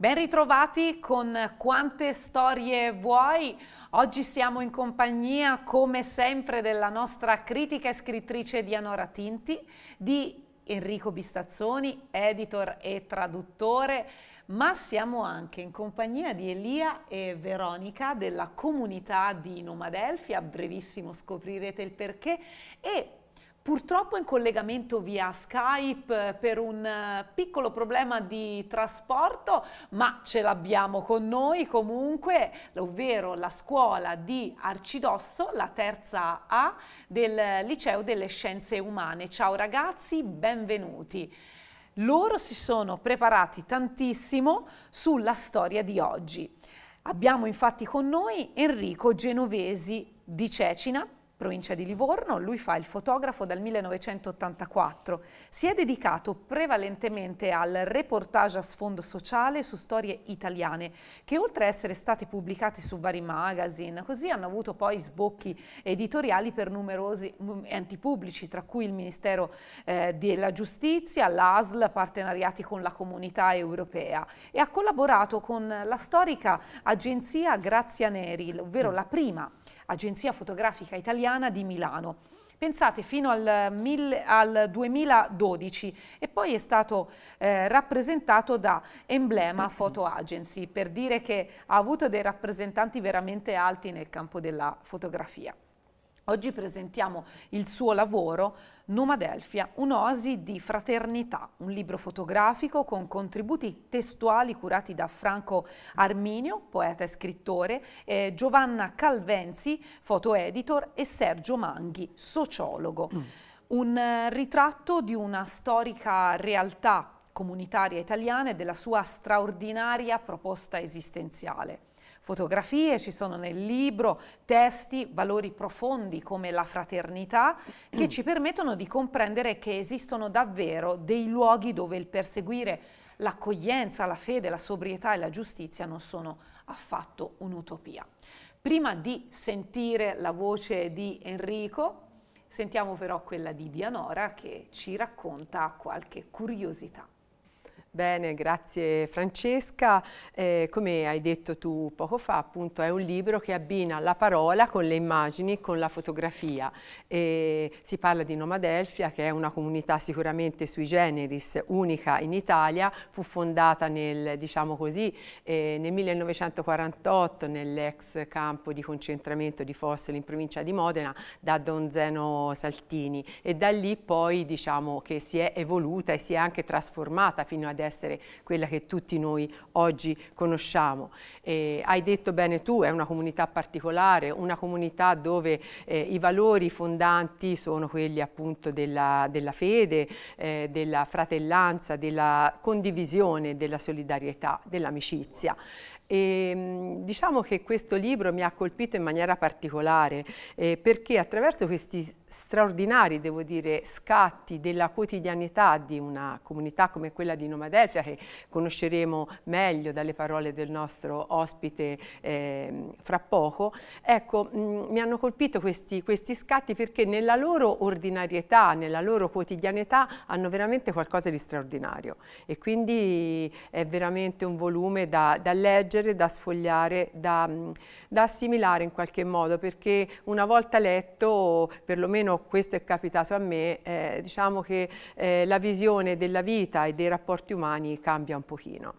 Ben ritrovati con Quante storie vuoi? Oggi siamo in compagnia, come sempre, della nostra critica e scrittrice Dianora Tinti, di Enrico Bistazzoni, editor e traduttore, ma siamo anche in compagnia di Elia e Veronica della comunità di Nomadelfia, brevissimo scoprirete il perché, e Purtroppo in collegamento via Skype eh, per un eh, piccolo problema di trasporto, ma ce l'abbiamo con noi comunque, ovvero la scuola di Arcidosso, la terza A del Liceo delle Scienze Umane. Ciao ragazzi, benvenuti. Loro si sono preparati tantissimo sulla storia di oggi. Abbiamo infatti con noi Enrico Genovesi di Cecina, provincia di Livorno, lui fa il fotografo dal 1984. Si è dedicato prevalentemente al reportage a sfondo sociale su storie italiane, che oltre a essere state pubblicate su vari magazine, così hanno avuto poi sbocchi editoriali per numerosi mm, enti pubblici, tra cui il Ministero eh, della Giustizia, l'ASL, partenariati con la comunità europea e ha collaborato con la storica agenzia Grazia Neri, ovvero mm. la prima Agenzia Fotografica Italiana di Milano. Pensate fino al, mil, al 2012 e poi è stato eh, rappresentato da Emblema Photo Agency per dire che ha avuto dei rappresentanti veramente alti nel campo della fotografia. Oggi presentiamo il suo lavoro Numadelfia, un'oasi di fraternità, un libro fotografico con contributi testuali curati da Franco Arminio, poeta e scrittore, eh, Giovanna Calvenzi, fotoeditor e Sergio Manghi, sociologo. Mm. Un eh, ritratto di una storica realtà comunitaria italiana e della sua straordinaria proposta esistenziale fotografie, ci sono nel libro testi, valori profondi come la fraternità, che ci permettono di comprendere che esistono davvero dei luoghi dove il perseguire l'accoglienza, la fede, la sobrietà e la giustizia non sono affatto un'utopia. Prima di sentire la voce di Enrico, sentiamo però quella di Dianora che ci racconta qualche curiosità. Bene, grazie Francesca. Eh, come hai detto tu poco fa, appunto è un libro che abbina la parola con le immagini, con la fotografia. Eh, si parla di Nomadelfia, che è una comunità sicuramente sui generis, unica in Italia, fu fondata nel, diciamo così, eh, nel 1948 nell'ex campo di concentramento di fossili in provincia di Modena da Don Zeno Saltini e da lì poi diciamo che si è evoluta e si è anche trasformata fino ad ad essere quella che tutti noi oggi conosciamo. Eh, hai detto bene tu, è una comunità particolare, una comunità dove eh, i valori fondanti sono quelli appunto della, della fede, eh, della fratellanza, della condivisione, della solidarietà, dell'amicizia. E, ehm, diciamo che questo libro mi ha colpito in maniera particolare eh, perché attraverso questi straordinari, devo dire, scatti della quotidianità di una comunità come quella di Nomadelfia, che conosceremo meglio dalle parole del nostro ospite eh, fra poco, ecco, mh, mm, mi hanno colpito questi, questi scatti perché nella loro ordinarietà, nella loro quotidianità hanno veramente qualcosa di straordinario e quindi è veramente un volume da, da leggere, da sfogliare, da, mm, da assimilare in qualche modo, perché una volta letto, perlomeno almeno questo è capitato a me, eh, diciamo che eh, la visione della vita e dei rapporti umani cambia un pochino.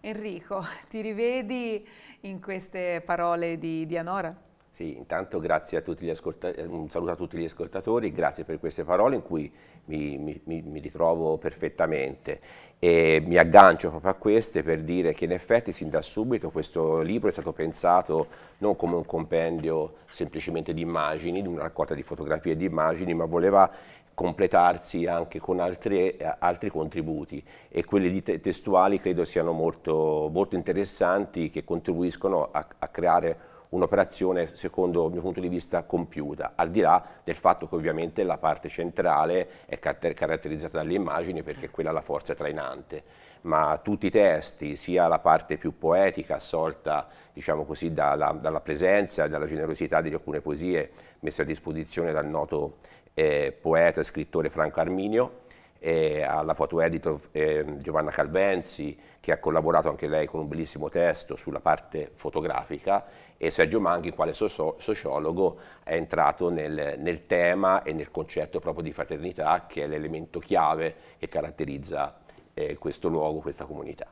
Enrico, ti rivedi in queste parole di, Dianora? Sì, intanto grazie a tutti gli ascoltatori, un saluto a tutti gli ascoltatori, grazie per queste parole in cui mi, mi, mi, ritrovo perfettamente e mi aggancio proprio a queste per dire che in effetti sin da subito questo libro è stato pensato non come un compendio semplicemente di immagini, di una raccolta di fotografie e di immagini, ma voleva completarsi anche con altri, altri contributi e quelli te testuali credo siano molto, molto interessanti che contribuiscono a, a creare un'operazione secondo il mio punto di vista compiuta, al di là del fatto che ovviamente la parte centrale è caratterizzata dalle immagini perché è quella la forza trainante, ma tutti i testi, sia la parte più poetica assolta diciamo così, dalla, dalla presenza e dalla generosità di alcune poesie messe a disposizione dal noto eh, poeta e scrittore Franco Arminio, eh, alla foto editor eh, Giovanna Calvenzi, che ha collaborato anche lei con un bellissimo testo sulla parte fotografica e Sergio Manghi, quale sociologo, è entrato nel, nel, tema e nel concetto proprio di fraternità, che è l'elemento chiave che caratterizza eh, questo luogo, questa comunità.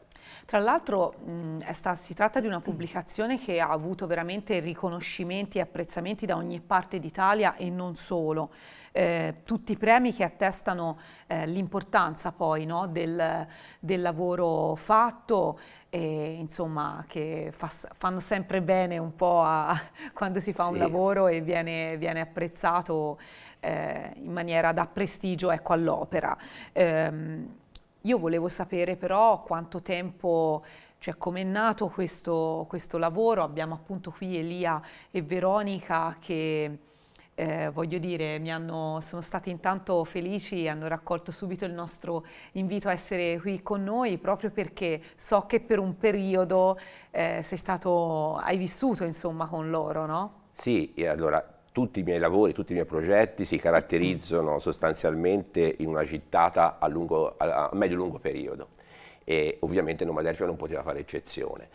Tra l'altro si tratta di una pubblicazione che ha avuto veramente riconoscimenti e apprezzamenti da ogni parte d'Italia e non solo. Eh, tutti i premi che attestano eh, l'importanza poi no, del, del, lavoro fatto, e, insomma, che fa, fanno sempre bene un po' a, quando si fa sì. un lavoro e viene, viene apprezzato eh, in maniera da prestigio ecco, all'opera. Ehm, io volevo sapere però quanto tempo cioè come è nato questo, questo, lavoro. Abbiamo appunto qui Elia e Veronica che eh, voglio dire, hanno, sono stati intanto felici hanno raccolto subito il nostro invito a essere qui con noi proprio perché so che per un periodo eh, stato, hai vissuto insomma con loro, no? Sì, allora tutti i miei lavori, tutti i miei progetti si caratterizzano sostanzialmente in una gittata a, lungo, a medio-lungo periodo e ovviamente Nomadelfia non poteva fare eccezione.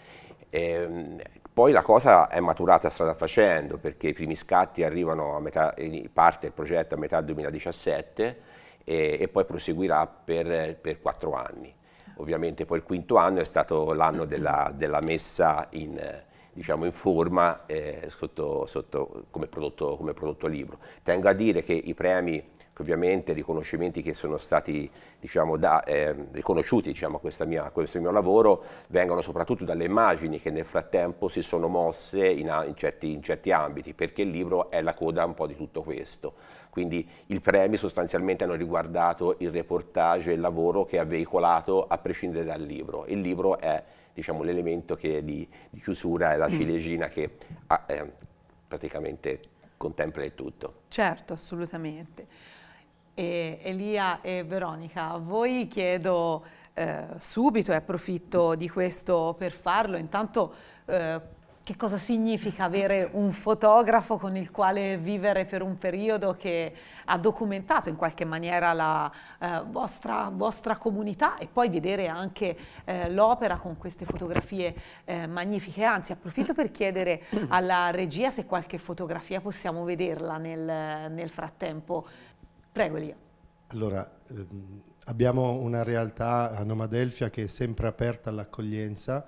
E, ehm, poi la cosa è maturata strada facendo perché i primi scatti arrivano a metà, parte il progetto a metà 2017 e, e poi proseguirà per, per quattro anni. Ovviamente poi il quinto anno è stato l'anno della, della, messa in, diciamo, in forma eh, sotto, sotto, come, prodotto, come prodotto libro. Tengo a dire che i premi che ovviamente riconoscimenti che sono stati diciamo, da, eh, riconosciuti diciamo, a, mia, a, questo mio lavoro vengono soprattutto dalle immagini che nel frattempo si sono mosse in, in, certi, in, certi, ambiti, perché il libro è la coda un po' di tutto questo. Quindi i premi sostanzialmente hanno riguardato il reportage e il lavoro che ha veicolato a prescindere dal libro. Il libro è diciamo, l'elemento di, di, chiusura, è la mm. ciliegina che ha, eh, praticamente contempla il tutto. Certo, assolutamente e Elia e Veronica, a voi chiedo eh, subito e approfitto di questo per farlo, intanto eh, che cosa significa avere un fotografo con il quale vivere per un periodo che ha documentato in qualche maniera la eh, vostra, vostra, comunità e poi vedere anche eh, l'opera con queste fotografie eh, magnifiche. Anzi, approfitto per chiedere alla regia se qualche fotografia possiamo vederla nel, nel frattempo Prego Elia. Allora, ehm, abbiamo una realtà a Nomadelfia che è sempre aperta all'accoglienza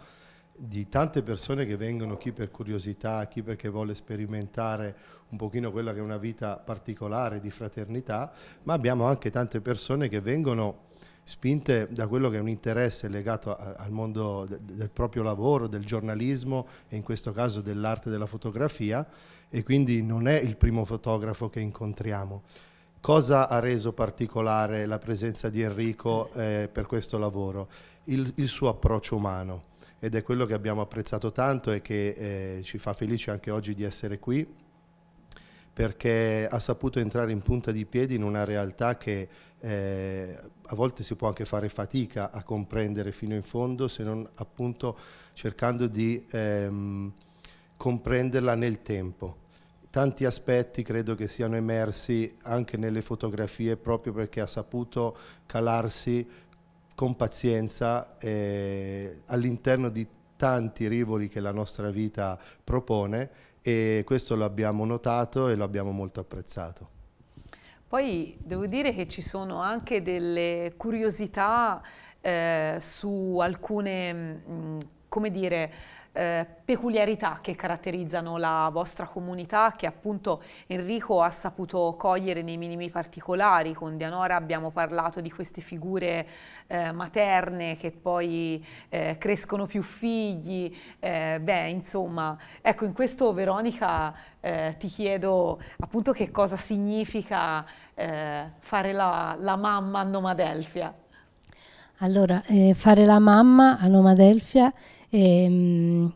di tante persone che vengono chi per curiosità, chi perché vuole sperimentare un pochino quella che è una vita particolare di fraternità, ma abbiamo anche tante persone che vengono spinte da quello che è un interesse legato a, al mondo de, del proprio lavoro, del giornalismo e in questo caso dell'arte della fotografia e quindi non è il primo fotografo che incontriamo Cosa ha reso particolare la presenza di Enrico eh, per questo lavoro? Il, il, suo approccio umano ed è quello che abbiamo apprezzato tanto e che eh, ci fa felici anche oggi di essere qui perché ha saputo entrare in punta di piedi in una realtà che eh, a volte si può anche fare fatica a comprendere fino in fondo se non appunto cercando di ehm, comprenderla nel tempo tanti aspetti credo che siano emersi anche nelle fotografie proprio perché ha saputo calarsi con pazienza eh, all'interno di tanti rivoli che la nostra vita propone e questo l'abbiamo notato e l'abbiamo molto apprezzato. Poi devo dire che ci sono anche delle curiosità eh, su alcune, mh, mm, come dire, eh, peculiarità che caratterizzano la vostra comunità che appunto Enrico ha saputo cogliere nei minimi particolari. Con Dianora abbiamo parlato di queste figure eh, materne che poi eh, crescono più figli. Eh, beh, insomma, ecco, in questo Veronica eh, ti chiedo appunto che cosa significa fare la, la mamma a Nomadelfia. Allora, eh, fare la mamma a Nomadelfia e, ehm,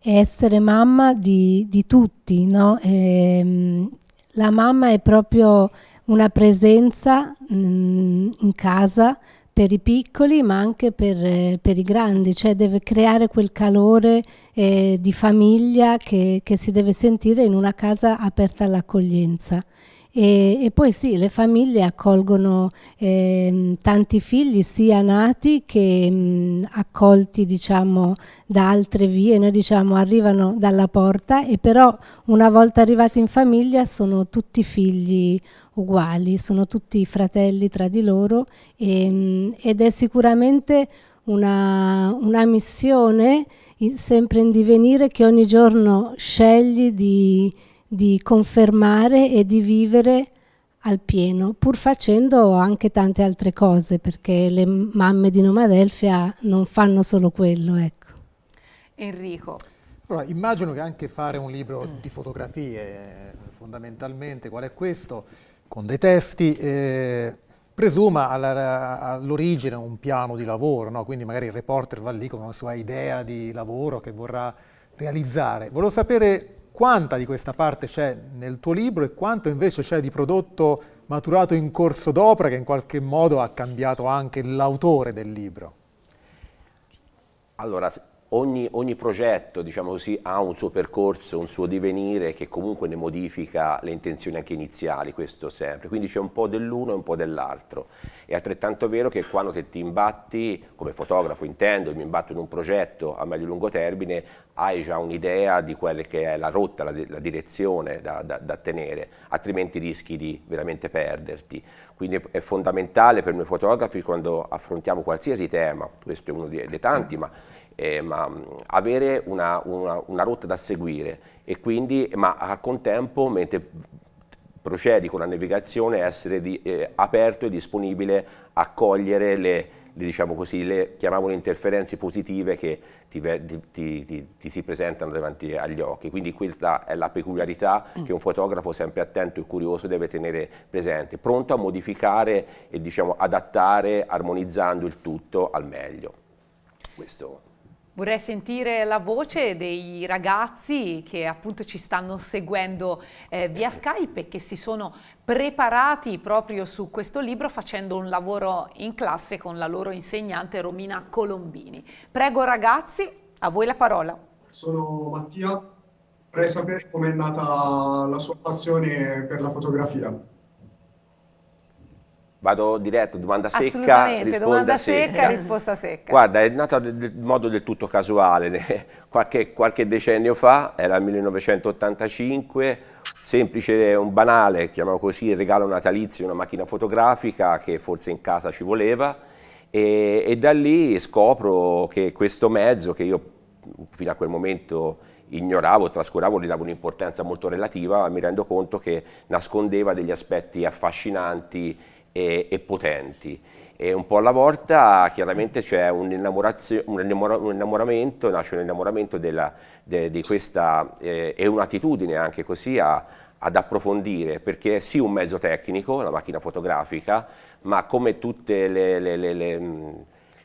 e essere mamma di, di tutti, no? e, ehm, la mamma è proprio una presenza mh, mm, in casa per i piccoli ma anche per, per, i grandi, cioè deve creare quel calore eh, di famiglia che, che si deve sentire in una casa aperta all'accoglienza. E, e, poi sì, le famiglie accolgono eh, tanti figli sia nati che mh, accolti diciamo, da altre vie, noi diciamo arrivano dalla porta e però una volta arrivati in famiglia sono tutti figli uguali, sono tutti fratelli tra di loro e, mh, ed è sicuramente una, una missione in, sempre in divenire che ogni giorno scegli di di confermare e di vivere al pieno, pur facendo anche tante altre cose, perché le mamme di Nomadelfia non fanno solo quello. Ecco. Enrico. Allora, immagino che anche fare un libro di fotografie, fondamentalmente, qual è questo, con dei testi, eh, presuma all'origine un piano di lavoro, no? quindi magari il reporter va lì con una sua idea di lavoro che vorrà realizzare. Volevo sapere quanta di questa parte c'è nel tuo libro e quanto invece c'è di prodotto maturato in corso d'opera che in qualche modo ha cambiato anche l'autore del libro? Allora, Ogni, ogni, progetto diciamo così, ha un suo percorso, un suo divenire che comunque ne modifica le intenzioni anche iniziali, questo sempre. Quindi c'è un po' dell'uno e un po' dell'altro. È altrettanto vero che quando te ti imbatti, come fotografo intendo, mi imbatto in un progetto a medio e lungo termine, hai già un'idea di quella che è la rotta, la, la direzione da, da, da, tenere, altrimenti rischi di veramente perderti. Quindi è fondamentale per noi fotografi quando affrontiamo qualsiasi tema, questo è uno dei, dei tanti, ma eh, ma mm, avere una, una, una, rotta da seguire e quindi, ma al contempo, mentre procedi con la navigazione, essere di, eh, aperto e disponibile a cogliere le, le, diciamo così, le chiamiamole interferenze positive che ti, ti, ti, ti, si presentano davanti agli occhi. Quindi questa è la peculiarità che un fotografo sempre attento e curioso deve tenere presente, pronto a modificare e diciamo, adattare armonizzando il tutto al meglio. Questo Vorrei sentire la voce dei ragazzi che appunto ci stanno seguendo eh, via Skype e che si sono preparati proprio su questo libro facendo un lavoro in classe con la loro insegnante Romina Colombini. Prego ragazzi, a voi la parola. Sono Mattia, vorrei sapere com'è nata la sua passione per la fotografia. Vado diretto, domanda secca, risposta secca, domanda secca, risposta secca. Guarda, è nata in modo del tutto casuale, qualche, qualche decennio fa, era il 1985, semplice, un banale, chiamiamo così, regalo natalizio, una macchina fotografica che forse in casa ci voleva e, e da lì scopro che questo mezzo che io fino a quel momento ignoravo, trascuravo, gli davo un'importanza molto relativa, mi rendo conto che nascondeva degli aspetti affascinanti e, e potenti. E un po' alla volta chiaramente c'è un, un, innamora, un, innamoramento, nasce un innamoramento della, de, di questa eh, e un'attitudine anche così a, ad approfondire, perché è sì un mezzo tecnico, la macchina fotografica, ma come tutti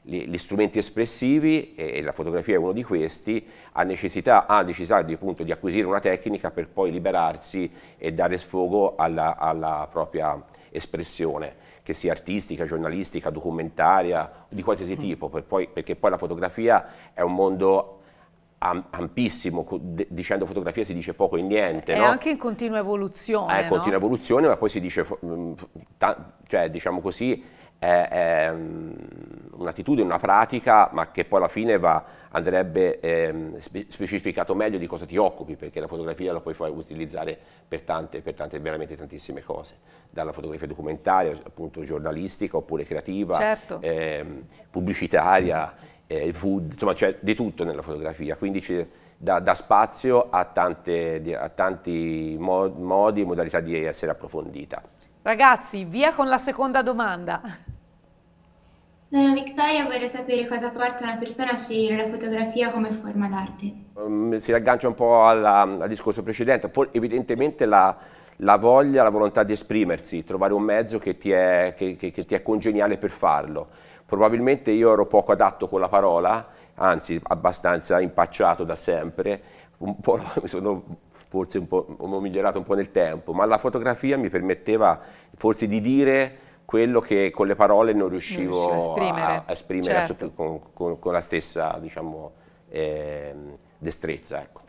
gli strumenti espressivi, e, e la fotografia è uno di questi, ha necessità, ha necessità di, appunto, di acquisire una tecnica per poi liberarsi e dare sfogo alla, alla propria espressione, che sia artistica, giornalistica, documentaria, di qualsiasi mm. tipo, per poi, perché poi la fotografia è un mondo ampissimo, dicendo fotografia si dice poco e niente. È no? anche in continua evoluzione. È in continua no? evoluzione, ma poi si dice, mm, cioè, diciamo così, è, è ehm, un'attitudine, una pratica, ma che poi alla fine va, andrebbe ehm, spe specificato meglio di cosa ti occupi, perché la fotografia la puoi utilizzare per tante, per tante, veramente tantissime cose, dalla fotografia documentaria, appunto giornalistica, oppure creativa, certo. ehm, pubblicitaria, eh, food, insomma c'è di tutto nella fotografia, quindi da, dà spazio a, tante, a tanti modi e modalità di essere approfondita. Ragazzi, via con la seconda domanda. Sono Vittoria vorrei sapere cosa porta una persona a scegliere la fotografia come forma d'arte. Um, si raggancia un po' alla, al discorso precedente, evidentemente la, la, voglia, la volontà di esprimersi, trovare un mezzo che ti, è, che, che, che ti è congeniale per farlo. Probabilmente io ero poco adatto con la parola, anzi abbastanza impacciato da sempre, un po' mi sono forse un po', ho migliorato un po' nel tempo, ma la fotografia mi permetteva forse di dire quello che con le parole non riuscivo, non riuscivo a esprimere, a, a esprimere certo. con, con, con, la stessa diciamo, eh, destrezza. Ecco.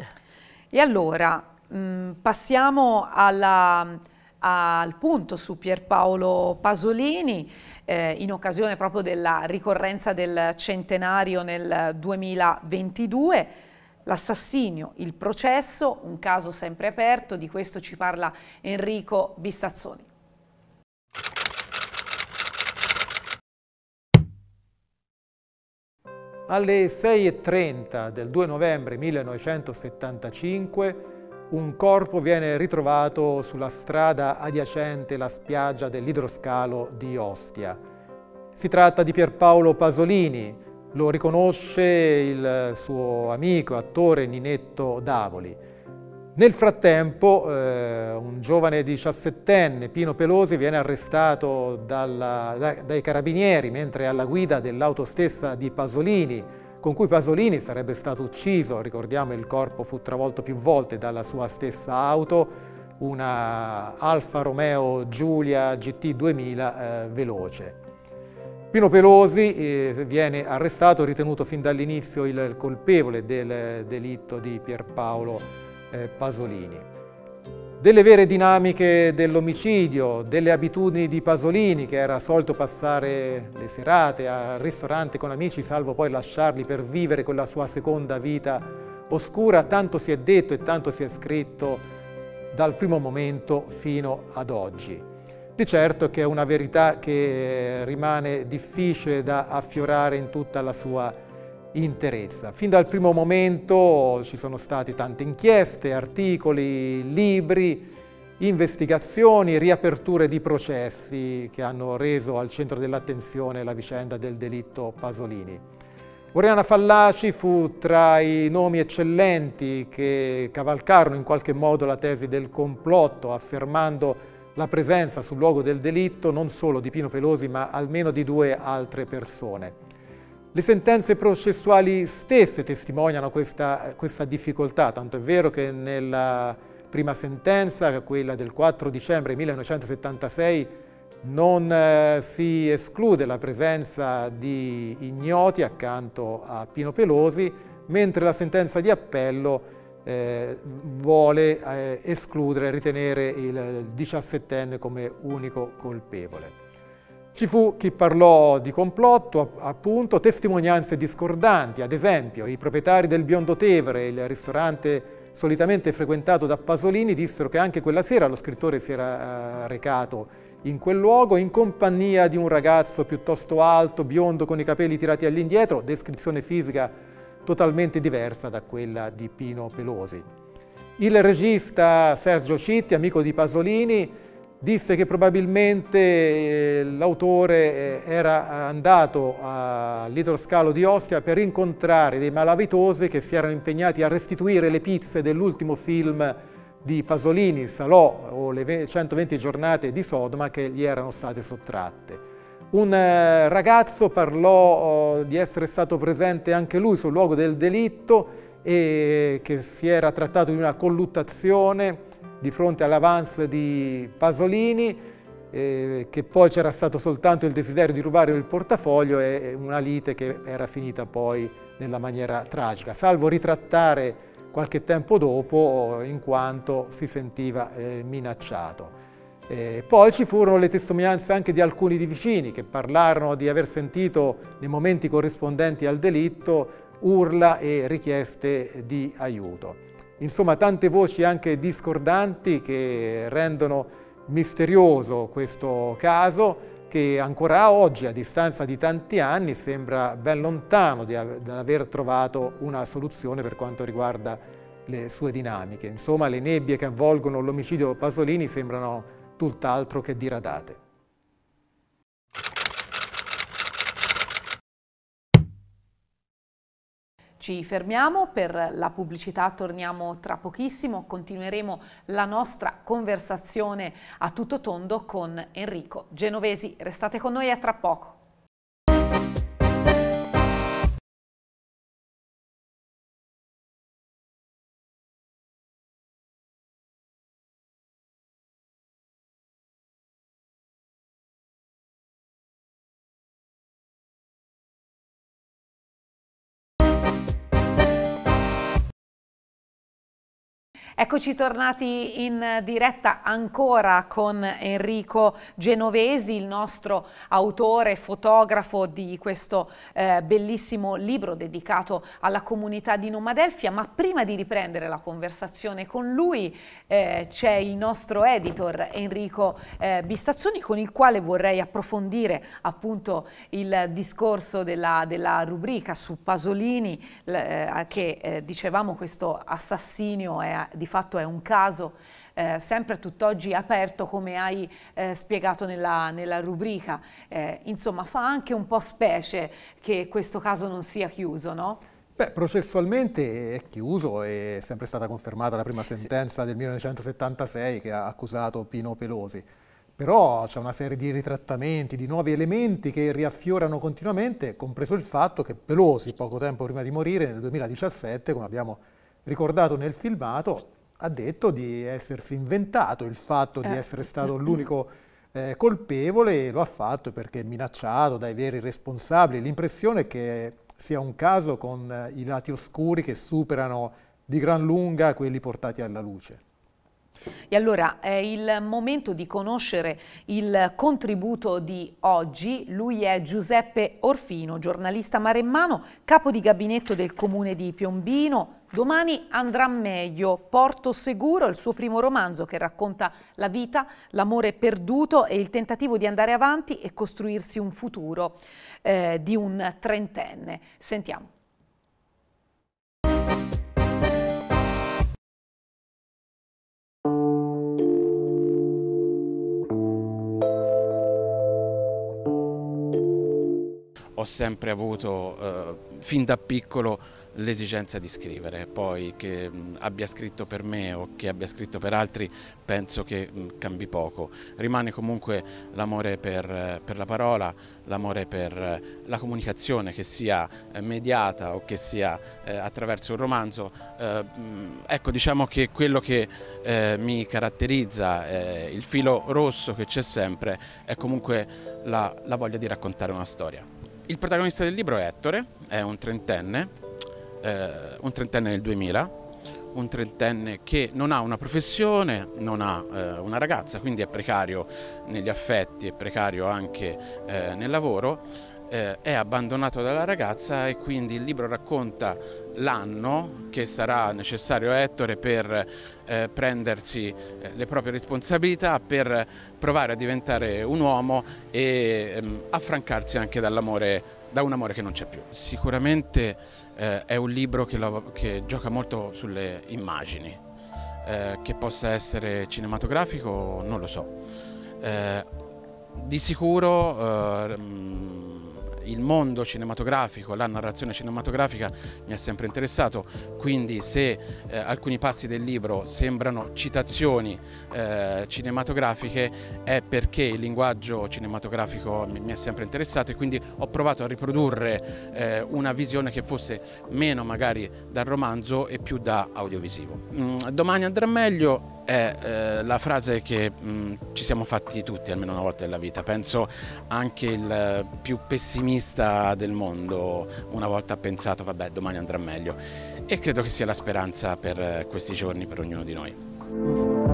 E allora mh, mm, passiamo alla, al punto su Pierpaolo Pasolini eh, in occasione proprio della ricorrenza del centenario nel 2022 l'assassinio, il processo, un caso sempre aperto, di questo ci parla Enrico Bistazzoni. Alle 6.30 del 2 novembre 1975 un corpo viene ritrovato sulla strada adiacente la spiaggia dell'idroscalo di Ostia. Si tratta di Pierpaolo Pasolini, lo riconosce il suo amico, attore Ninetto Davoli. Nel frattempo eh, un giovane diciassettenne, Pino Pelosi, viene arrestato dalla, da, dai carabinieri mentre è alla guida dell'auto stessa di Pasolini, con cui Pasolini sarebbe stato ucciso, ricordiamo il corpo fu travolto più volte dalla sua stessa auto, una Alfa Romeo Giulia GT 2000 eh, veloce. Pino Pelosi eh, viene arrestato, ritenuto fin dall'inizio il colpevole del eh, delitto di Pierpaolo eh, Pasolini. Delle vere dinamiche dell'omicidio, delle abitudini di Pasolini che era solito passare le serate al ristorante con amici salvo poi lasciarli per vivere quella sua seconda vita oscura, tanto si è detto e tanto si è scritto dal primo momento fino ad oggi. Di certo che è una verità che rimane difficile da affiorare in tutta la sua interezza. Fin dal primo momento ci sono state tante inchieste, articoli, libri, investigazioni, riaperture di processi che hanno reso al centro dell'attenzione la vicenda del delitto Pasolini. Oriana Fallaci fu tra i nomi eccellenti che cavalcarono in qualche modo la tesi del complotto, affermando la presenza sul luogo del delitto non solo di Pino Pelosi ma almeno di due altre persone. Le sentenze processuali stesse testimoniano questa, questa difficoltà, tanto è vero che nella prima sentenza, quella del 4 dicembre 1976, non eh, si esclude la presenza di ignoti accanto a Pino Pelosi, mentre la sentenza di appello eh, vuole eh, escludere, ritenere il diciassettenne come unico colpevole. Ci fu chi parlò di complotto, appunto, testimonianze discordanti, ad esempio i proprietari del Biondo Tevere, il ristorante solitamente frequentato da Pasolini, dissero che anche quella sera lo scrittore si era eh, recato in quel luogo in compagnia di un ragazzo piuttosto alto, biondo, con i capelli tirati all'indietro, descrizione fisica totalmente diversa da quella di Pino Pelosi. Il regista Sergio Citti, amico di Pasolini, disse che probabilmente eh, l'autore eh, era andato all'idroscalo di Ostia per incontrare dei malavitosi che si erano impegnati a restituire le pizze dell'ultimo film di Pasolini, Salò o le 120 giornate di Sodoma che gli erano state sottratte. Un eh, ragazzo parlò oh, di essere stato presente anche lui sul luogo del delitto e che si era trattato di una colluttazione di fronte all'avance di Pasolini, eh, che poi c'era stato soltanto il desiderio di rubare il portafoglio e una lite che era finita poi nella maniera tragica, salvo ritrattare qualche tempo dopo oh, in quanto si sentiva eh, minacciato. Eh, poi ci furono le testimonianze anche di alcuni di vicini che parlarono di aver sentito nei momenti corrispondenti al delitto urla e richieste di aiuto. Insomma, tante voci anche discordanti che rendono misterioso questo caso che ancora oggi, a distanza di tanti anni, sembra ben lontano di aver trovato una soluzione per quanto riguarda le sue dinamiche. Insomma, le nebbie che avvolgono l'omicidio Pasolini sembrano tutt'altro che diradate. Ci fermiamo per la pubblicità, torniamo tra pochissimo, continueremo la nostra conversazione a tutto tondo con Enrico Genovesi. Restate con noi a tra poco. Eccoci tornati in diretta ancora con Enrico Genovesi, il nostro autore, fotografo di questo eh, bellissimo libro dedicato alla comunità di Nomadelfia, ma prima di riprendere la conversazione con lui eh, c'è il nostro editor Enrico eh, Bistazzoni con il quale vorrei approfondire appunto il discorso della, della rubrica su Pasolini eh, che eh, dicevamo questo assassino è di fatto è un caso eh, sempre a tutt'oggi aperto come hai eh, spiegato nella, nella rubrica. Eh, insomma fa anche un po' specie che questo caso non sia chiuso, no? Beh, processualmente è chiuso, è sempre stata confermata la prima sentenza sì. del 1976 che ha accusato Pino Pelosi però c'è una serie di ritrattamenti, di nuovi elementi che riaffiorano continuamente, compreso il fatto che Pelosi, poco tempo prima di morire, nel 2017, come abbiamo ricordato nel filmato, ha detto di essersi inventato il fatto di eh. essere stato l'unico eh, colpevole e lo ha fatto perché è minacciato dai veri responsabili. L'impressione è che sia un caso con eh, i lati oscuri che superano di gran lunga quelli portati alla luce. E allora è il momento di conoscere il contributo di oggi. Lui è Giuseppe Orfino, giornalista maremmano, capo di gabinetto del comune di Piombino, Domani andrà meglio. Porto Seguro, il suo primo romanzo che racconta la vita, l'amore perduto e il tentativo di andare avanti e costruirsi un futuro eh, di un trentenne. Sentiamo. ho sempre avuto eh, fin da piccolo l'esigenza di scrivere, poi che abbia scritto per me o che abbia scritto per altri penso che cambi poco, rimane comunque l'amore per, per, la parola, l'amore per eh, la comunicazione che sia eh, mediata o che sia eh, attraverso un romanzo, eh, ecco diciamo che quello che eh, mi caratterizza, eh, il filo rosso che c'è sempre è comunque la, la voglia di raccontare una storia. Il protagonista del libro è Ettore, è un trentenne eh, un trentenne nel 2000, un trentenne che non ha una professione, non ha eh, una ragazza, quindi è precario negli affetti, è precario anche eh, nel lavoro, eh, è abbandonato dalla ragazza e quindi il libro racconta l'anno che sarà necessario a Ettore per eh, prendersi eh, le proprie responsabilità, per provare a diventare un uomo e ehm, affrancarsi anche da un amore che non c'è più. Sicuramente eh, è un libro che, che, gioca molto sulle immagini, eh, che possa essere cinematografico non lo so. Eh, di sicuro eh, mm, il mondo cinematografico, la narrazione cinematografica mi ha sempre interessato, quindi se eh, alcuni passi del libro sembrano citazioni eh, cinematografiche è perché il linguaggio cinematografico mi, ha sempre interessato e quindi ho provato a riprodurre eh, una visione che fosse meno magari dal romanzo e più da audiovisivo. Mm, domani andrà meglio, è eh, la frase che mh, ci siamo fatti tutti almeno una volta nella vita, penso anche il più pessimista del mondo una volta ha pensato vabbè domani andrà meglio e credo che sia la speranza per eh, questi giorni per ognuno di noi.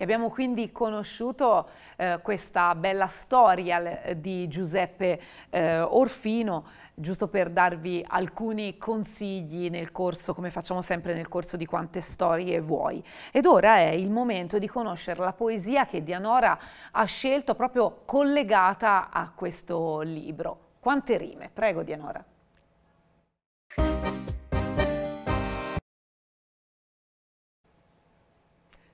E abbiamo quindi conosciuto eh, questa bella storia di Giuseppe eh, Orfino, giusto per darvi alcuni consigli nel corso, come facciamo sempre nel corso di quante storie vuoi. Ed ora è il momento di conoscere la poesia che Dianora ha scelto proprio collegata a questo libro. Quante rime? Prego Dianora.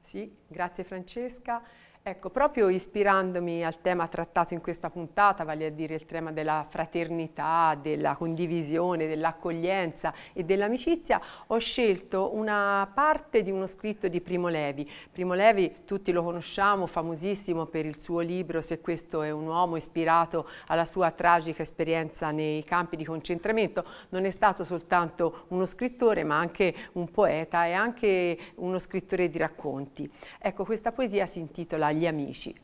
Sì, grazie Francesca. Ecco, proprio ispirandomi al tema trattato in questa puntata, vale a dire il tema della fraternità, della condivisione, dell'accoglienza e dell'amicizia, ho scelto una parte di uno scritto di Primo Levi. Primo Levi tutti lo conosciamo, famosissimo per il suo libro Se questo è un uomo ispirato alla sua tragica esperienza nei campi di concentramento. Non è stato soltanto uno scrittore, ma anche un poeta e anche uno scrittore di racconti. Ecco, questa poesia si intitola agli amici.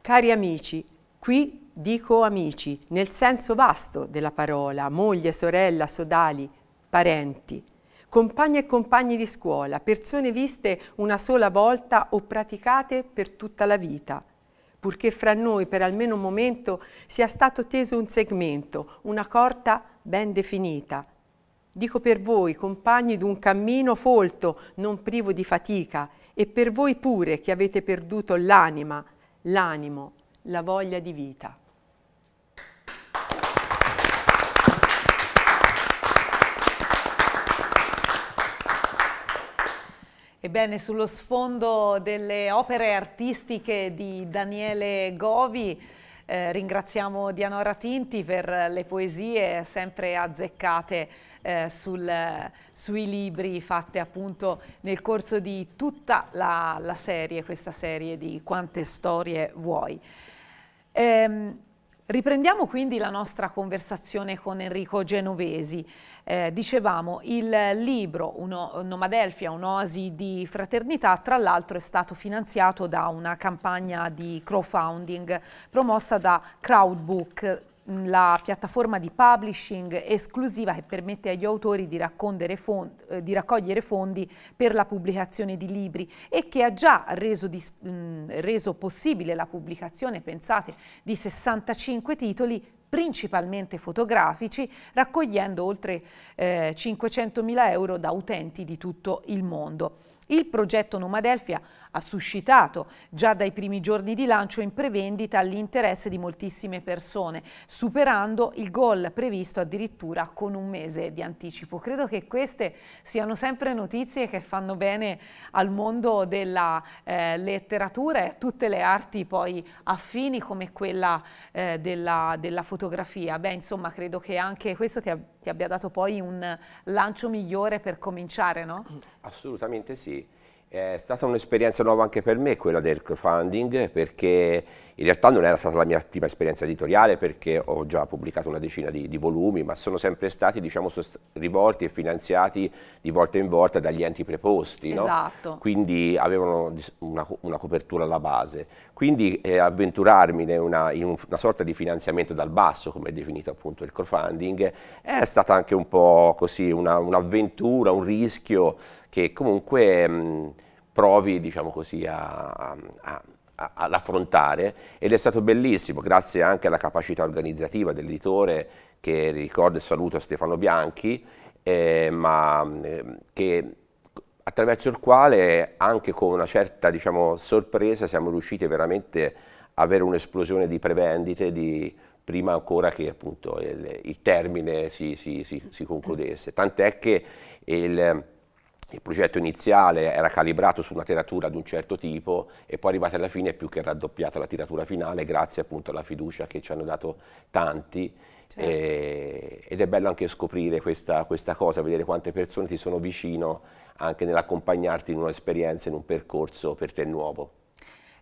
Cari amici, qui dico amici nel senso vasto della parola, moglie, sorella, sodali, parenti, compagni e compagni di scuola, persone viste una sola volta o praticate per tutta la vita, purché fra noi per almeno un momento sia stato teso un segmento, una corta ben definita. Dico per voi, compagni d'un cammino folto, non privo di fatica, e per voi pure che avete perduto l'anima, l'animo, la voglia di vita. Ebbene, sullo sfondo delle opere artistiche di Daniele Govi, eh, ringraziamo Dianora Tinti per le poesie sempre azzeccate eh, sul, sui libri fatti appunto nel corso di tutta la, la serie, questa serie di quante storie vuoi. Ehm, Riprendiamo quindi la nostra conversazione con Enrico Genovesi. Eh, dicevamo, il libro uno, Nomadelfia, un'oasi di fraternità, tra l'altro è stato finanziato da una campagna di crowdfunding promossa da Crowdbook, la piattaforma di publishing esclusiva che permette agli autori di, fondi, eh, di, raccogliere fondi per la pubblicazione di libri e che ha già reso, reso possibile la pubblicazione, pensate, di 65 titoli principalmente fotografici, raccogliendo oltre eh, 500.000 euro da utenti di tutto il mondo. Il progetto Nomadelphia ha suscitato già dai primi giorni di lancio in prevendita l'interesse di moltissime persone, superando il gol previsto addirittura con un mese di anticipo. Credo che queste siano sempre notizie che fanno bene al mondo della eh, letteratura e a tutte le arti poi affini come quella eh, della, della, fotografia. Beh, insomma, credo che anche questo ti, ti abbia dato poi un lancio migliore per cominciare, no? Assolutamente sì. È stata un'esperienza nuova anche per me quella del crowdfunding perché in realtà non era stata la mia prima esperienza editoriale perché ho già pubblicato una decina di, di volumi ma sono sempre stati diciamo, rivolti e finanziati di volta in volta dagli enti preposti esatto. quindi avevano una, una, copertura alla base quindi eh, avventurarmi in, una, in un, una, sorta di finanziamento dal basso come è definito appunto il crowdfunding è stata anche un po' così un'avventura, un, un rischio che comunque mh, mm, provi, diciamo così, ad affrontare ed è stato bellissimo, grazie anche alla capacità organizzativa dell'editore, che ricordo e saluto Stefano Bianchi, eh, ma eh, che attraverso il quale anche con una certa diciamo, sorpresa siamo riusciti veramente a avere un'esplosione di prevendite di, prima ancora che appunto, il, il, termine si, si, si, si concludesse. Tant'è che il, il progetto iniziale era calibrato su una tiratura di un certo tipo e poi arrivati alla fine è più che raddoppiata la tiratura finale grazie appunto alla fiducia che ci hanno dato tanti certo. e, ed è bello anche scoprire questa, questa, cosa, vedere quante persone ti sono vicino anche nell'accompagnarti in un'esperienza, in un percorso per te nuovo.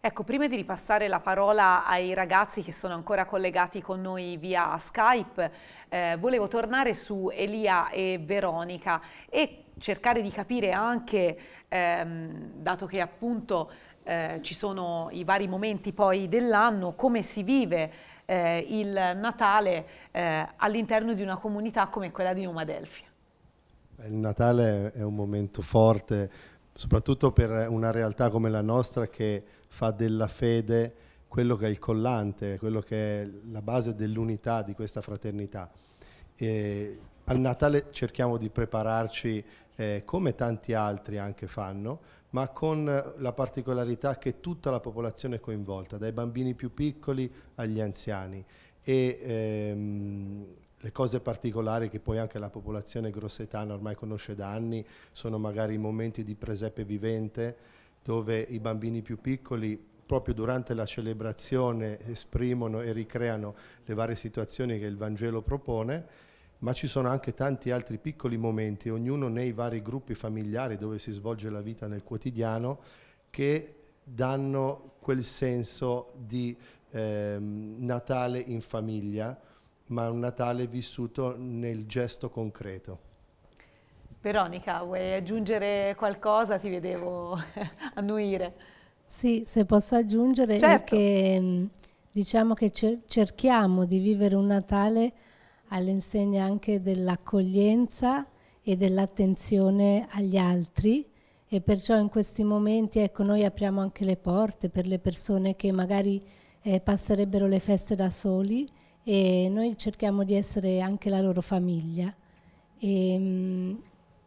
Ecco, prima di ripassare la parola ai ragazzi che sono ancora collegati con noi via Skype, eh, volevo tornare su Elia e Veronica e cercare di capire anche, ehm, dato che appunto eh, ci sono i vari momenti poi dell'anno, come si vive eh, il Natale eh, all'interno di una comunità come quella di Numadelfia. Il Natale è un momento forte soprattutto per una realtà come la nostra che fa della fede quello che è il collante, quello che è la base dell'unità di questa fraternità. E al Natale cerchiamo di prepararci eh, come tanti altri anche fanno, ma con la particolarità che tutta la popolazione è coinvolta, dai bambini più piccoli agli anziani. E, ehm, le cose particolari che poi anche la popolazione grossetana ormai conosce da anni sono magari i momenti di presepe vivente dove i bambini più piccoli proprio durante la celebrazione esprimono e ricreano le varie situazioni che il Vangelo propone, ma ci sono anche tanti altri piccoli momenti, ognuno nei vari gruppi familiari dove si svolge la vita nel quotidiano, che danno quel senso di eh, Natale in famiglia ma un Natale vissuto nel gesto concreto. Veronica, vuoi aggiungere qualcosa? Ti vedevo annuire. Sì, se posso aggiungere certo. che mm, diciamo che cerchiamo di vivere un Natale all'insegna anche dell'accoglienza e dell'attenzione agli altri e perciò in questi momenti ecco, noi apriamo anche le porte per le persone che magari eh, passerebbero le feste da soli e noi cerchiamo di essere anche la loro famiglia. E, ehm,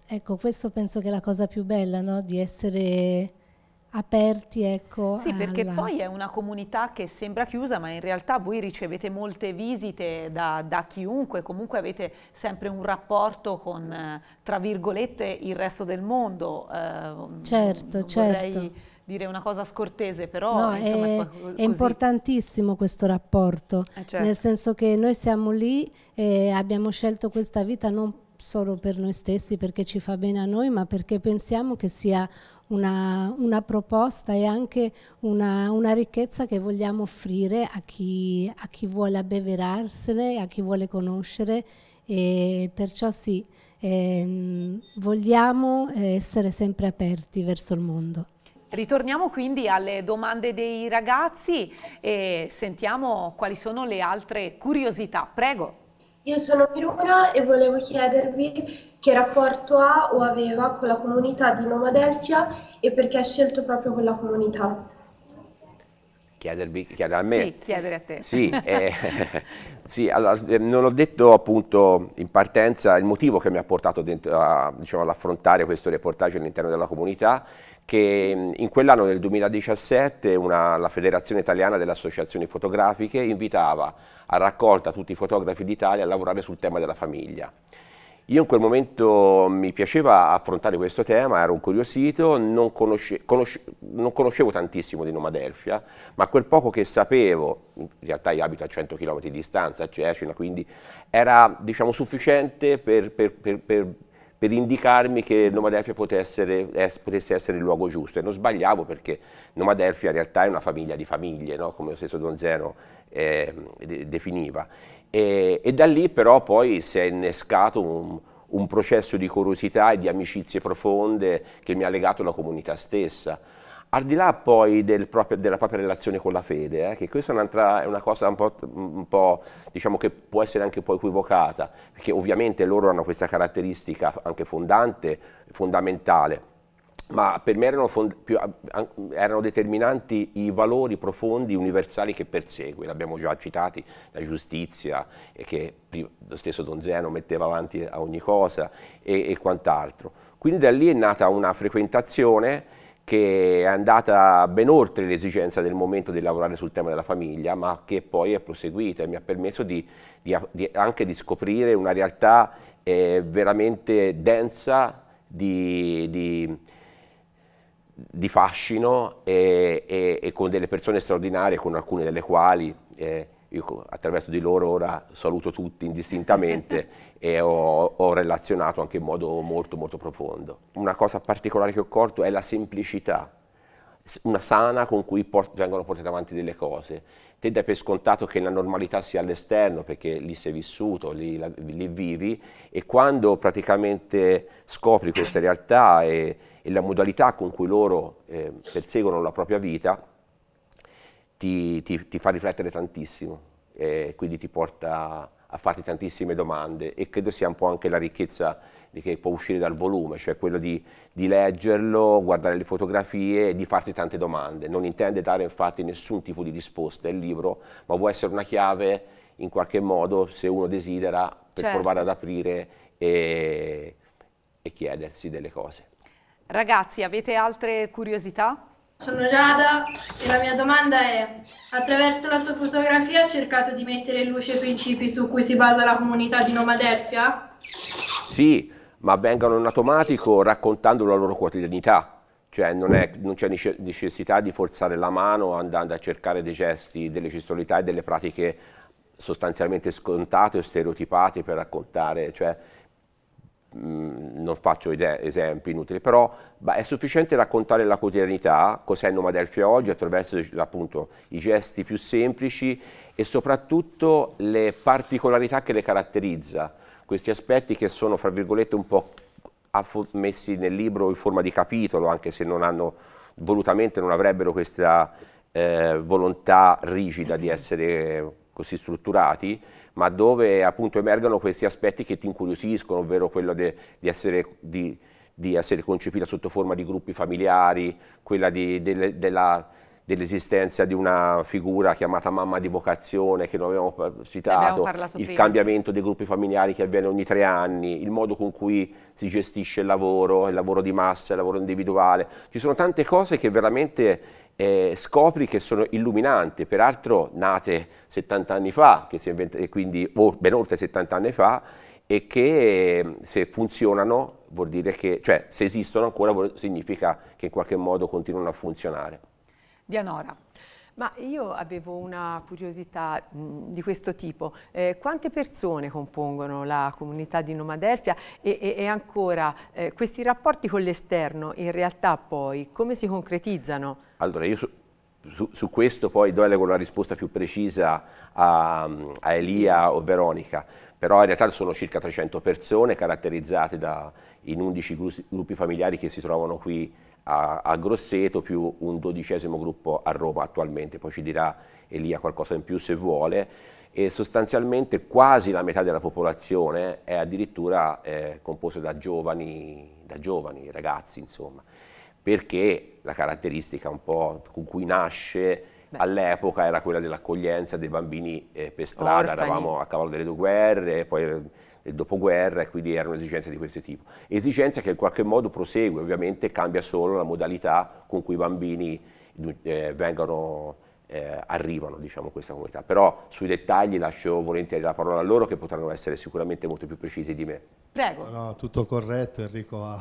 ecco, questo penso che è la cosa più bella, no? di essere aperti ecco sì perché poi è una comunità che sembra chiusa ma in realtà voi ricevete molte visite da, da, chiunque comunque avete sempre un rapporto con eh, tra virgolette il resto del mondo eh, certo vorrei... certo dire una cosa scortese, però no, insomma, è, è, importantissimo questo rapporto, eh, certo. nel senso che noi siamo lì e abbiamo scelto questa vita non solo per noi stessi, perché ci fa bene a noi, ma perché pensiamo che sia una, una proposta e anche una, una, ricchezza che vogliamo offrire a chi, a chi vuole abbeverarsene, a chi vuole conoscere. E perciò sì, ehm, vogliamo eh, essere sempre aperti verso il mondo. Ritorniamo quindi alle domande dei ragazzi e sentiamo quali sono le altre curiosità. Prego. Io sono Miruna e volevo chiedervi che rapporto ha o aveva con la comunità di Nomadelfia e perché ha scelto proprio quella comunità. Chiedervi, chiedere a me. Sì, chiedere a te. Sì, eh, sì allora, ehm, non ho detto appunto in partenza il motivo che mi ha portato dentro, a, diciamo, all'affrontare questo reportage all'interno della comunità che mm, in quell'anno del 2017 una, la Federazione Italiana delle Associazioni Fotografiche invitava a raccolta tutti i fotografi d'Italia a lavorare sul tema della famiglia. Io in quel momento mi piaceva affrontare questo tema, ero incuriosito, non, conosce, conosce, non conoscevo tantissimo di Nomadelfia, ma quel poco che sapevo, in realtà io abito a 100 km di distanza a Cecina, quindi era diciamo, sufficiente per, per, per, per per indicarmi che Nomadelfia potesse, potesse essere, il luogo giusto e non sbagliavo perché Nomadelfia in realtà è una famiglia di famiglie, no? come lo stesso Donzeno eh, de definiva. E, e, da lì però poi si è innescato un, un processo di curiosità e di amicizie profonde che mi ha legato alla comunità stessa. Al di là poi del proprio, della propria relazione con la fede, eh, che questa è, un'altra, una cosa un po', un po', diciamo che può essere anche un po' equivocata, perché ovviamente loro hanno questa caratteristica anche fondante, fondamentale, ma per me erano, più, erano, determinanti i valori profondi, universali che persegue, l'abbiamo già citati, la giustizia che lo stesso Don Zeno metteva avanti a ogni cosa e, e quant'altro. Quindi da lì è nata una frequentazione che è andata ben oltre l'esigenza del momento di lavorare sul tema della famiglia, ma che poi è proseguita e mi ha permesso di, di, di, anche di scoprire una realtà eh, veramente densa di, fascino e, eh, e, e, con delle persone straordinarie, con alcune delle quali... Eh, io attraverso di loro ora saluto tutti indistintamente e ho, ho, relazionato anche in modo molto molto profondo. Una cosa particolare che ho colto è la semplicità, una sana con cui port vengono portate avanti delle cose. Te dai per scontato che la normalità sia all'esterno perché lì sei vissuto, lì, la, lì, vivi e quando praticamente scopri questa realtà e, e la modalità con cui loro eh, perseguono la propria vita, ti, ti, ti fa riflettere tantissimo e quindi ti porta a farti tantissime domande e credo sia un po' anche la ricchezza che può uscire dal volume, cioè quello di, di, leggerlo, guardare le fotografie e di farti tante domande. Non intende dare infatti nessun tipo di risposta il libro, ma può essere una chiave in qualche modo se uno desidera per certo. provare ad aprire e, e chiedersi delle cose. Ragazzi, avete altre curiosità? Sono Giada e la mia domanda è, attraverso la sua fotografia ha cercato di mettere in luce i principi su cui si basa la comunità di Nomadelfia? Sì, ma vengano in automatico raccontando la loro quotidianità, cioè non, è, non c'è necessità di forzare la mano andando a cercare dei gesti, delle gestualità e delle pratiche sostanzialmente scontate o stereotipate per raccontare, cioè Mm, non faccio esempi inutili, però è sufficiente raccontare la quotidianità, cos'è il Nomadelfia oggi, attraverso appunto, i gesti più semplici e soprattutto le particolarità che le caratterizza, questi aspetti che sono, fra virgolette, un po' messi nel libro in forma di capitolo, anche se non hanno, volutamente non avrebbero questa eh, volontà rigida di essere così strutturati, ma dove appunto emergano questi aspetti che ti incuriosiscono, ovvero quello de, di, essere, di, di, essere, concepita sotto forma di gruppi familiari, quella dell'esistenza di una figura chiamata mamma di vocazione che non abbiamo citato, il prima, cambiamento sì. dei gruppi familiari che avviene ogni tre anni, il modo con cui si gestisce il lavoro, il lavoro di massa, il lavoro individuale. Ci sono tante cose che veramente eh, scopri che sono illuminanti, peraltro nate 70 anni fa, inventa, quindi, o ben oltre 70 anni fa, e che se funzionano vuol dire che, cioè se esistono ancora vuol- significa che in qualche modo continuano a funzionare. Dianora, ma io avevo una curiosità mh, mm, di questo tipo. Eh, quante persone compongono la comunità di Nomadelfia e, e, e ancora eh, questi rapporti con l'esterno in realtà poi come si concretizzano? Allora io su, su, su questo poi do la risposta più precisa a, a Elia o Veronica però in realtà sono circa 300 persone caratterizzate da, in 11 gruppi familiari che si trovano qui a, a, Grosseto più un dodicesimo gruppo a Roma attualmente, poi ci dirà Elia qualcosa in più se vuole, e sostanzialmente quasi la metà della popolazione è addirittura eh, composta da giovani, da giovani ragazzi, insomma, perché la caratteristica un po' con cui nasce all'epoca era quella dell'accoglienza dei bambini eh, per strada, Orfani. eravamo a cavallo delle due guerre, poi del dopoguerra e quindi era un'esigenza di questo tipo. Esigenza che in qualche modo prosegue, ovviamente cambia solo la modalità con cui i bambini eh, vengono, eh, arrivano diciamo, a questa comunità. Però sui dettagli lascio volentieri la parola a loro che potranno essere sicuramente molto più precisi di me. Prego. No, tutto corretto, Enrico ha,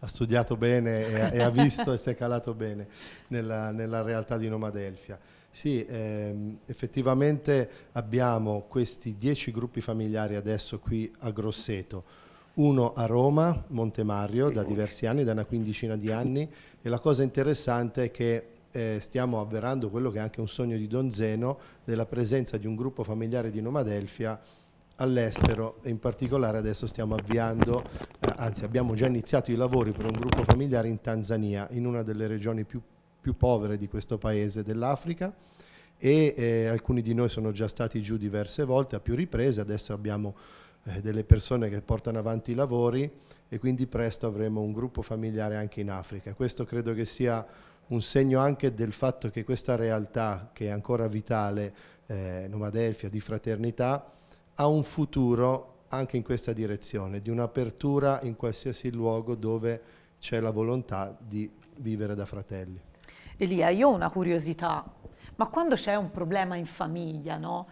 ha studiato bene e, e ha visto e si è calato bene nella, nella realtà di Nomadelfia. Sì, ehm, effettivamente abbiamo questi dieci gruppi familiari adesso qui a Grosseto, uno a Roma, Monte Mario, da diversi anni, da una quindicina di anni e la cosa interessante è che eh, stiamo avverando quello che è anche un sogno di Don Zeno della presenza di un gruppo familiare di Nomadelfia all'estero e in particolare adesso stiamo avviando, eh, anzi abbiamo già iniziato i lavori per un gruppo familiare in Tanzania, in una delle regioni più più povere di questo paese dell'Africa e eh, alcuni di noi sono già stati giù diverse volte a più riprese, adesso abbiamo eh, delle persone che portano avanti i lavori e quindi presto avremo un gruppo familiare anche in Africa. Questo credo che sia un segno anche del fatto che questa realtà che è ancora vitale, eh, Nomadelfia, di fraternità, ha un futuro anche in questa direzione, di un'apertura in qualsiasi luogo dove c'è la volontà di vivere da fratelli. Elia, io ho una curiosità, ma quando c'è un problema in famiglia, no?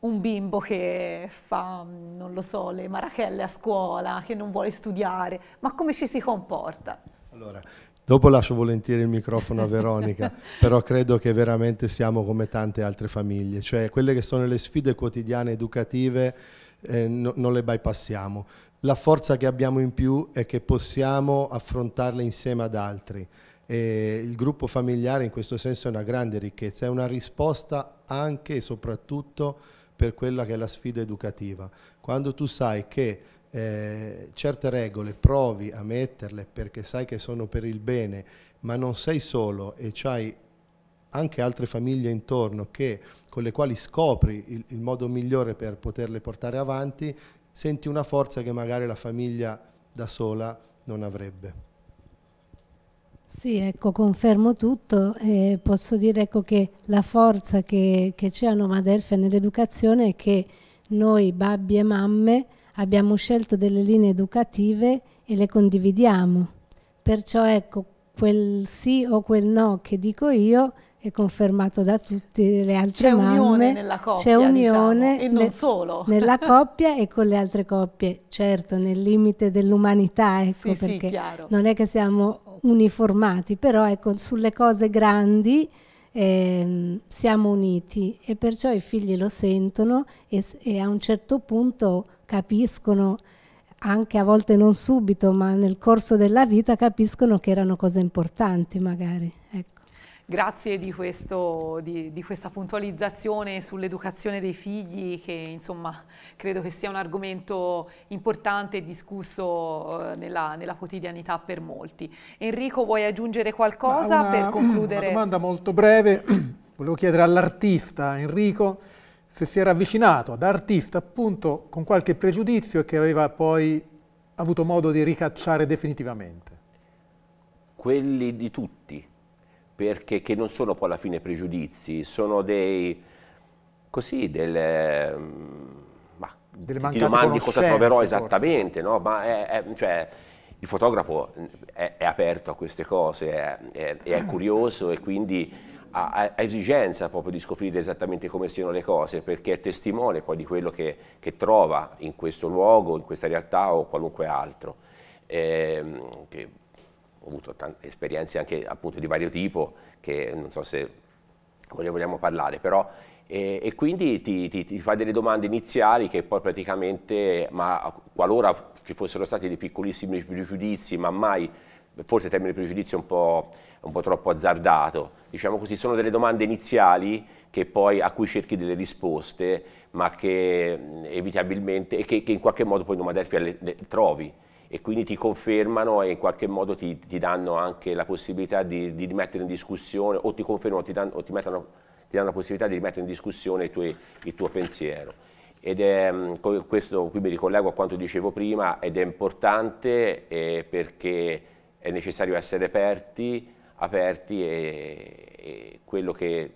un bimbo che fa, non lo so, le marachelle a scuola, che non vuole studiare, ma come ci si comporta? Allora, dopo lascio volentieri il microfono a Veronica, però credo che veramente siamo come tante altre famiglie, cioè quelle che sono le sfide quotidiane educative eh, no, non le bypassiamo. La forza che abbiamo in più è che possiamo affrontarle insieme ad altri e il gruppo familiare in questo senso è una grande ricchezza, è una risposta anche e soprattutto per quella che è la sfida educativa. Quando tu sai che eh, certe regole provi a metterle perché sai che sono per il bene, ma non sei solo e hai anche altre famiglie intorno che, con le quali scopri il, il modo migliore per poterle portare avanti, senti una forza che magari la famiglia da sola non avrebbe. Sì, ecco, confermo tutto. Eh, posso dire ecco, che la forza che, che c'è a Nomadelfe nell'educazione è che noi, babbi e mamme, abbiamo scelto delle linee educative e le condividiamo. Perciò ecco, quel sì o quel no che dico io è confermato da tutte le altre c'è mamme. C'è unione nella coppia, c'è unione diciamo, e non solo. Nella coppia e con le altre coppie, certo, nel limite dell'umanità, ecco, sì, perché sì, non è che siamo uniformati, però ecco, sulle cose grandi eh, siamo uniti e perciò i figli lo sentono e, e a un certo punto capiscono anche a volte non subito, ma nel corso della vita capiscono che erano cose importanti magari. Ecco. Grazie di, questo, di, di questa puntualizzazione sull'educazione dei figli che insomma credo che sia un argomento importante e discusso eh, nella, nella quotidianità per molti. Enrico vuoi aggiungere qualcosa una, per concludere? Una domanda molto breve, volevo chiedere all'artista Enrico se si era avvicinato da artista appunto con qualche pregiudizio che aveva poi avuto modo di ricacciare definitivamente. Quelli di tutti perché che non sono poi alla fine pregiudizi, sono dei, così, delle, ehm, ma, delle ti domandi cosa troverò forse. esattamente, no? ma è, è, cioè, il fotografo è, è, aperto a queste cose, è, è curioso e quindi ha, ha, esigenza proprio di scoprire esattamente come siano le cose, perché è testimone poi di quello che, che trova in questo luogo, in questa realtà o qualunque altro. Eh, che, ho avuto tante esperienze anche appunto di vario tipo, che non so se ne vogliamo parlare, però e, e quindi ti, ti, ti, fa delle domande iniziali che poi praticamente, ma qualora ci fossero stati dei piccolissimi pregiudizi, ma mai, forse il termine pregiudizio è un po', un po troppo azzardato, diciamo così, sono delle domande iniziali che poi, a cui cerchi delle risposte, ma che inevitabilmente e che, che in qualche modo poi in Nomadelfia le, le trovi e quindi ti confermano e in qualche modo ti, ti danno anche la possibilità di, di, rimettere in discussione o ti confermano ti danno, o ti, mettono, ti danno la possibilità di rimettere in discussione tue, il tuo pensiero. Ed è mm, questo, qui mi ricollego a quanto dicevo prima, ed è importante eh, perché è necessario essere aperti, aperti e, e quello che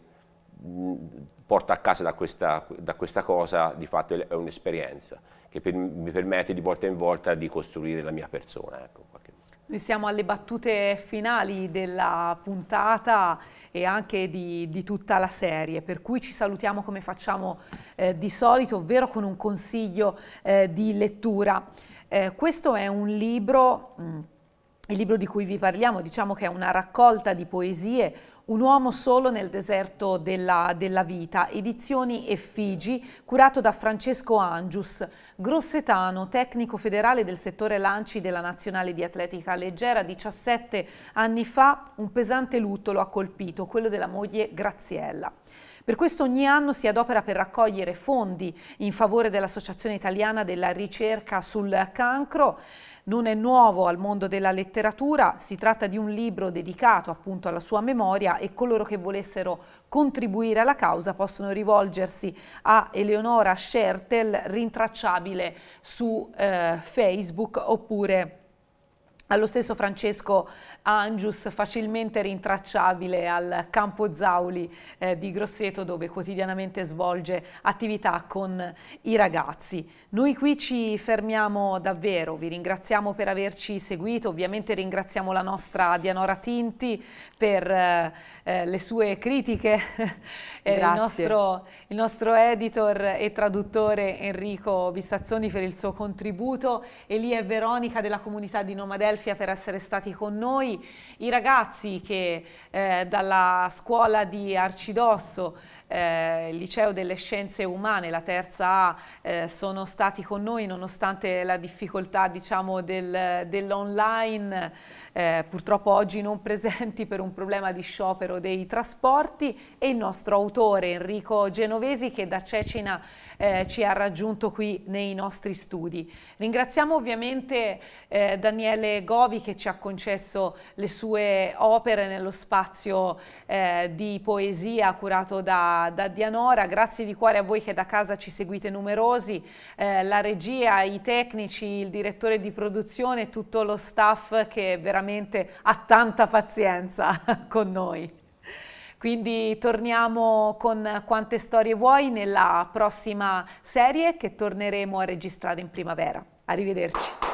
porta a casa da questa, da questa, cosa di fatto è un'esperienza che per, mi permette di volta in volta di costruire la mia persona. Ecco, Noi siamo alle battute finali della puntata e anche di, di, tutta la serie, per cui ci salutiamo come facciamo eh, di solito, ovvero con un consiglio eh, di lettura. Eh, questo è un libro... Mh, mm, il libro di cui vi parliamo diciamo che è una raccolta di poesie un uomo solo nel deserto della, della vita, edizioni Effigi, curato da Francesco Angius, grossetano, tecnico federale del settore lanci della nazionale di atletica leggera. 17 anni fa un pesante lutto lo ha colpito, quello della moglie Graziella. Per questo ogni anno si adopera per raccogliere fondi in favore dell'Associazione Italiana della Ricerca sul Cancro. Non è nuovo al mondo della letteratura, si tratta di un libro dedicato appunto alla sua memoria e coloro che volessero contribuire alla causa possono rivolgersi a Eleonora Schertel, rintracciabile su eh, Facebook oppure allo stesso Francesco Angius facilmente rintracciabile al campo Zauli eh, di Grosseto dove quotidianamente svolge attività con i ragazzi. Noi qui ci fermiamo davvero, vi ringraziamo per averci seguito, ovviamente ringraziamo la nostra Dianora Tinti per eh, eh le sue critiche, eh, il, nostro, il nostro editor e traduttore Enrico Vistazzoni per il suo contributo, Elia e Veronica della comunità di Nomadelfia per essere stati con noi poi i ragazzi che eh, dalla scuola di Arcidosso eh, liceo delle scienze umane, la terza A, eh, sono stati con noi nonostante la difficoltà diciamo, del, dell'online eh, purtroppo oggi non presenti per un problema di sciopero dei trasporti e il nostro autore Enrico Genovesi che da Cecina eh, ci ha raggiunto qui nei nostri studi. Ringraziamo ovviamente eh, Daniele Govi che ci ha concesso le sue opere nello spazio eh, di poesia curato da, da, Dianora, grazie di cuore a voi che da casa ci seguite numerosi, eh, la regia, i tecnici, il direttore di produzione, tutto lo staff che veramente veramente ha tanta pazienza con noi. Quindi torniamo con quante storie vuoi nella prossima serie che torneremo a registrare in primavera. Arrivederci.